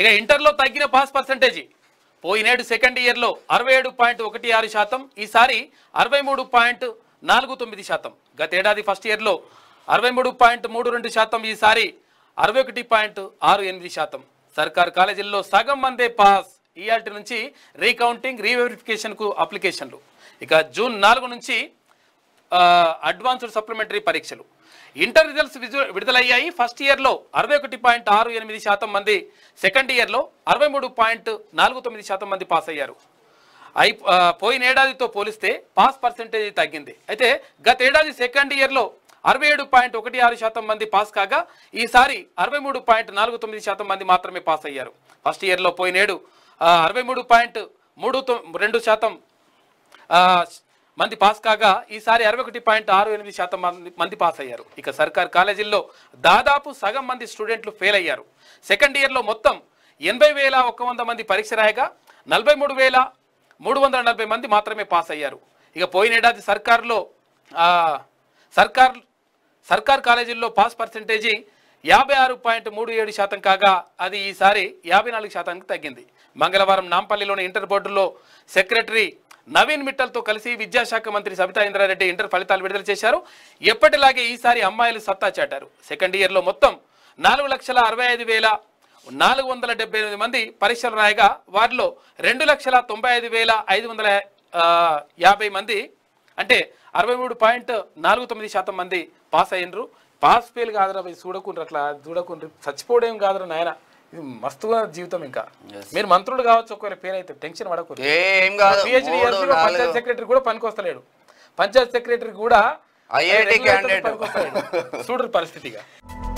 ఇక ఇంటర్లో తగ్గిన పాస్ పర్సంటేజ్ పోయినేడు సెకండ్ ఇయర్లో అరవై ఏడు పాయింట్ ఒకటి ఆరు శాతం ఈసారి అరవై మూడు పాయింట్ నాలుగు తొమ్మిది శాతం గతేడాది ఫస్ట్ ఇయర్లో అరవై మూడు పాయింట్ మూడు రెండు శాతం ఈసారి అరవై ఒకటి పాయింట్ ఆరు ఎనిమిది శాతం సర్కార్ కాలేజీల్లో సగం మందే పాస్ ఈఆర్టీ నుంచి రీకౌంటింగ్ రీవెరిఫికేషన్కు అప్లికేషన్లు ఇక జూన్ నాలుగు నుంచి అడ్వాన్స్డ్ సప్లిమెంటరీ పరీక్షలు ఇంటర్ రిజల్ట్స్ విడుదలయ్యాయి ఫస్ట్ ఇయర్లో అరవై ఒకటి పాయింట్ ఆరు ఎనిమిది శాతం మంది సెకండ్ ఇయర్లో అరవై మూడు పాయింట్ నాలుగు తొమ్మిది శాతం మంది పాస్ అయ్యారు అయి పోయినేడాదితో పోలిస్తే పాస్ పర్సెంటేజ్ తగ్గింది అయితే గత ఏడాది సెకండ్ ఇయర్లో అరవై ఏడు పాయింట్ ఒకటి ఆరు శాతం మంది పాస్ కాగా ఈసారి అరవై మూడు పాయింట్ నాలుగు తొమ్మిది శాతం మంది మాత్రమే పాస్ అయ్యారు ఫస్ట్ ఇయర్లో పోయినేడు అరవై మూడు పాయింట్ మూడు రెండు శాతం మంది పాస్ కాగా ఈసారి అరవై ఒకటి పాయింట్ ఆరు ఎనిమిది శాతం మంది మంది పాస్ అయ్యారు ఇక సర్కార్ కాలేజీల్లో దాదాపు సగం మంది స్టూడెంట్లు ఫెయిల్ అయ్యారు సెకండ్ ఇయర్లో మొత్తం ఎనభై వేల ఒక్క వంద మంది పరీక్ష రాయగా నలభై మూడు వేల మూడు వందల నలభై మంది మాత్రమే పాస్ అయ్యారు ఇక పోయిన ఏడాది సర్కార్లో సర్కార్ సర్కార్ కాలేజీల్లో పాస్ పర్సంటేజీ యాభై ఆరు పాయింట్ మూడు ఏడు శాతం కాగా అది ఈసారి యాభై నాలుగు శాతానికి తగ్గింది మంగళవారం నాంపల్లిలోని ఇంటర్ బోర్డులో సెక్రటరీ నవీన్ మిట్టల్తో కలిసి విద్యాశాఖ మంత్రి సబితా ఇంద్రారెడ్డి ఇంటర్ ఫలితాలు విడుదల చేశారు ఎప్పటిలాగే ఈసారి అమ్మాయిలు సత్తా చాటారు సెకండ్ ఇయర్లో మొత్తం నాలుగు లక్షల అరవై ఐదు వేల నాలుగు వందల డెబ్బై ఎనిమిది మంది పరీక్షలు రాయగా వారిలో రెండు లక్షల తొంభై ఐదు వేల ఐదు వందల యాభై మంది అంటే అరవై మూడు పాయింట్ నాలుగు తొమ్మిది శాతం మంది పాస్ అయ్యిండ్రు పాస్ ఫెయిల్ కాదురా చూడకుండా అట్లా చూడకుండా చచ్చిపోవడం కాదురా నాయన ఇది మస్తుగా జీవితం ఇంకా మీరు మంత్రులు కావచ్చు ఒకవేళ ఫెయిల్ అయితే టెన్షన్ పడకూడదు పంచాయతీ పంచాయత్ సెక్రటరీ కూడా పనికొస్తలేడు పంచాయత్ సెక్రటరీ కూడా చూడరు పరిస్థితిగా